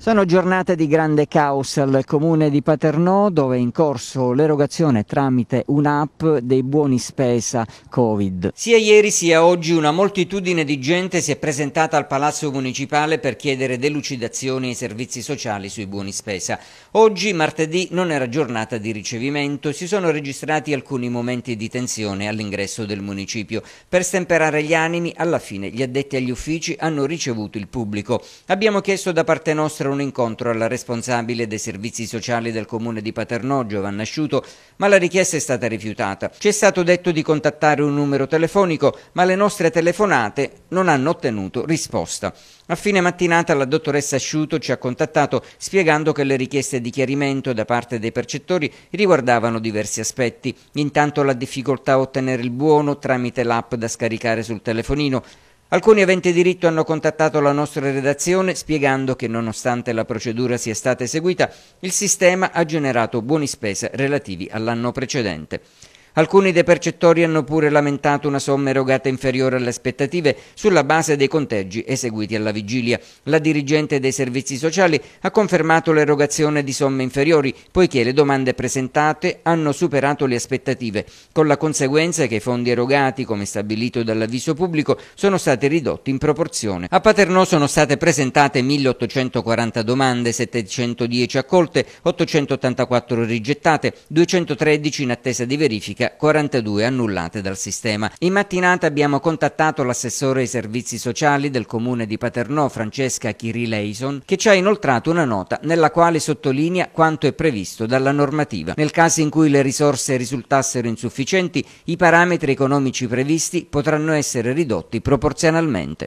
Sono giornate di grande caos al comune di Paternò dove è in corso l'erogazione tramite un'app dei buoni spesa Covid. Sia ieri sia oggi una moltitudine di gente si è presentata al Palazzo Municipale per chiedere delucidazioni ai servizi sociali sui buoni spesa. Oggi, martedì, non era giornata di ricevimento, si sono registrati alcuni momenti di tensione all'ingresso del municipio. Per stemperare gli animi, alla fine gli addetti agli uffici hanno ricevuto il pubblico. Abbiamo chiesto da parte nostra per un incontro alla responsabile dei servizi sociali del comune di Paternò, Giovanna Asciuto, ma la richiesta è stata rifiutata. Ci è stato detto di contattare un numero telefonico, ma le nostre telefonate non hanno ottenuto risposta. A fine mattinata la dottoressa Asciuto ci ha contattato spiegando che le richieste di chiarimento da parte dei percettori riguardavano diversi aspetti. Intanto la difficoltà a ottenere il buono tramite l'app da scaricare sul telefonino, Alcuni aventi diritto hanno contattato la nostra redazione spiegando che nonostante la procedura sia stata eseguita, il sistema ha generato buoni spese relativi all'anno precedente. Alcuni dei percettori hanno pure lamentato una somma erogata inferiore alle aspettative sulla base dei conteggi eseguiti alla vigilia. La dirigente dei servizi sociali ha confermato l'erogazione di somme inferiori, poiché le domande presentate hanno superato le aspettative, con la conseguenza che i fondi erogati, come stabilito dall'avviso pubblico, sono stati ridotti in proporzione. A Paternò sono state presentate 1840 domande, 710 accolte, 884 rigettate, 213 in attesa di verifica pubblica, 42 annullate dal sistema. In mattinata abbiamo contattato l'assessore ai servizi sociali del comune di Paternò, Francesca Chirileison, che ci ha inoltrato una nota nella quale sottolinea quanto è previsto dalla normativa. Nel caso in cui le risorse risultassero insufficienti, i parametri economici previsti potranno essere ridotti proporzionalmente.